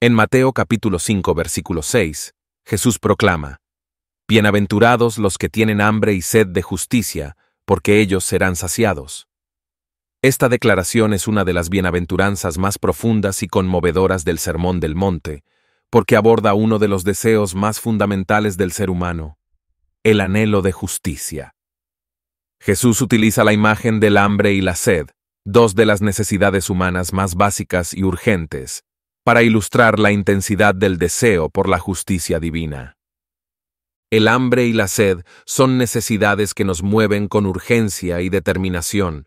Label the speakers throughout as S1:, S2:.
S1: En Mateo capítulo 5 versículo 6, Jesús proclama, Bienaventurados los que tienen hambre y sed de justicia, porque ellos serán saciados. Esta declaración es una de las bienaventuranzas más profundas y conmovedoras del Sermón del Monte, porque aborda uno de los deseos más fundamentales del ser humano, el anhelo de justicia. Jesús utiliza la imagen del hambre y la sed, dos de las necesidades humanas más básicas y urgentes, para ilustrar la intensidad del deseo por la justicia divina. El hambre y la sed son necesidades que nos mueven con urgencia y determinación.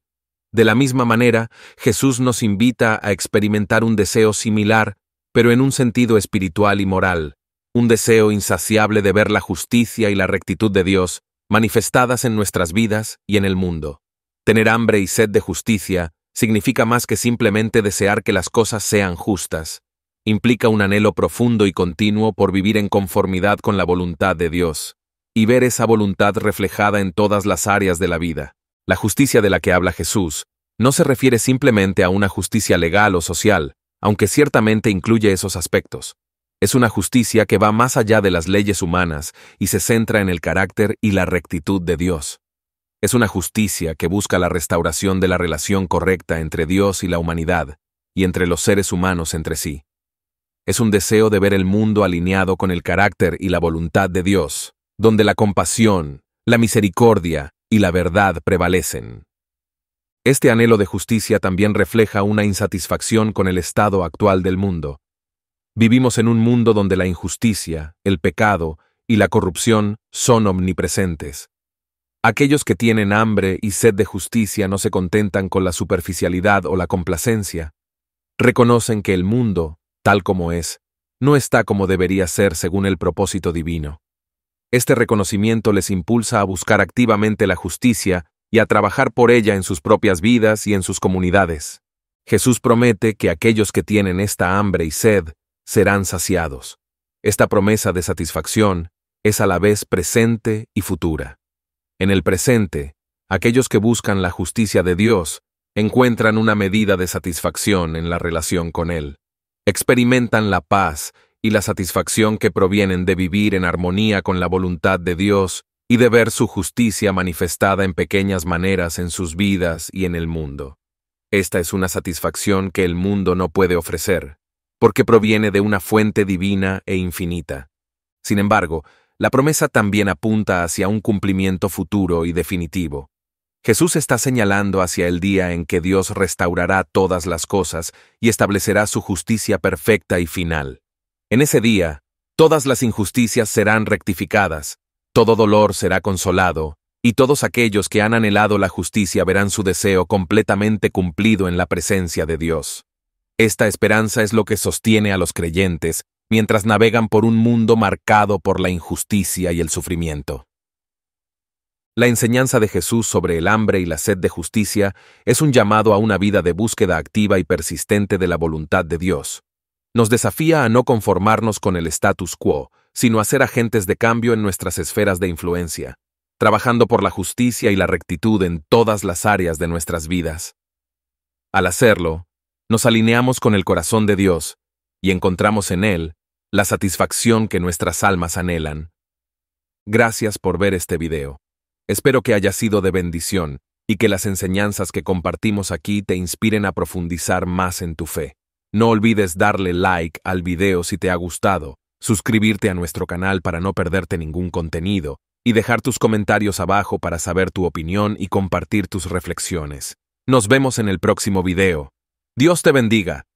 S1: De la misma manera, Jesús nos invita a experimentar un deseo similar, pero en un sentido espiritual y moral, un deseo insaciable de ver la justicia y la rectitud de Dios manifestadas en nuestras vidas y en el mundo. Tener hambre y sed de justicia significa más que simplemente desear que las cosas sean justas implica un anhelo profundo y continuo por vivir en conformidad con la voluntad de Dios, y ver esa voluntad reflejada en todas las áreas de la vida. La justicia de la que habla Jesús no se refiere simplemente a una justicia legal o social, aunque ciertamente incluye esos aspectos. Es una justicia que va más allá de las leyes humanas y se centra en el carácter y la rectitud de Dios. Es una justicia que busca la restauración de la relación correcta entre Dios y la humanidad, y entre los seres humanos entre sí es un deseo de ver el mundo alineado con el carácter y la voluntad de Dios, donde la compasión, la misericordia y la verdad prevalecen. Este anhelo de justicia también refleja una insatisfacción con el estado actual del mundo. Vivimos en un mundo donde la injusticia, el pecado y la corrupción son omnipresentes. Aquellos que tienen hambre y sed de justicia no se contentan con la superficialidad o la complacencia. Reconocen que el mundo, tal como es, no está como debería ser según el propósito divino. Este reconocimiento les impulsa a buscar activamente la justicia y a trabajar por ella en sus propias vidas y en sus comunidades. Jesús promete que aquellos que tienen esta hambre y sed serán saciados. Esta promesa de satisfacción es a la vez presente y futura. En el presente, aquellos que buscan la justicia de Dios encuentran una medida de satisfacción en la relación con Él experimentan la paz y la satisfacción que provienen de vivir en armonía con la voluntad de Dios y de ver su justicia manifestada en pequeñas maneras en sus vidas y en el mundo. Esta es una satisfacción que el mundo no puede ofrecer, porque proviene de una fuente divina e infinita. Sin embargo, la promesa también apunta hacia un cumplimiento futuro y definitivo. Jesús está señalando hacia el día en que Dios restaurará todas las cosas y establecerá su justicia perfecta y final. En ese día, todas las injusticias serán rectificadas, todo dolor será consolado, y todos aquellos que han anhelado la justicia verán su deseo completamente cumplido en la presencia de Dios. Esta esperanza es lo que sostiene a los creyentes mientras navegan por un mundo marcado por la injusticia y el sufrimiento. La enseñanza de Jesús sobre el hambre y la sed de justicia es un llamado a una vida de búsqueda activa y persistente de la voluntad de Dios. Nos desafía a no conformarnos con el status quo, sino a ser agentes de cambio en nuestras esferas de influencia, trabajando por la justicia y la rectitud en todas las áreas de nuestras vidas. Al hacerlo, nos alineamos con el corazón de Dios y encontramos en Él la satisfacción que nuestras almas anhelan. Gracias por ver este video. Espero que haya sido de bendición y que las enseñanzas que compartimos aquí te inspiren a profundizar más en tu fe. No olvides darle like al video si te ha gustado, suscribirte a nuestro canal para no perderte ningún contenido y dejar tus comentarios abajo para saber tu opinión y compartir tus reflexiones. Nos vemos en el próximo video. Dios te bendiga.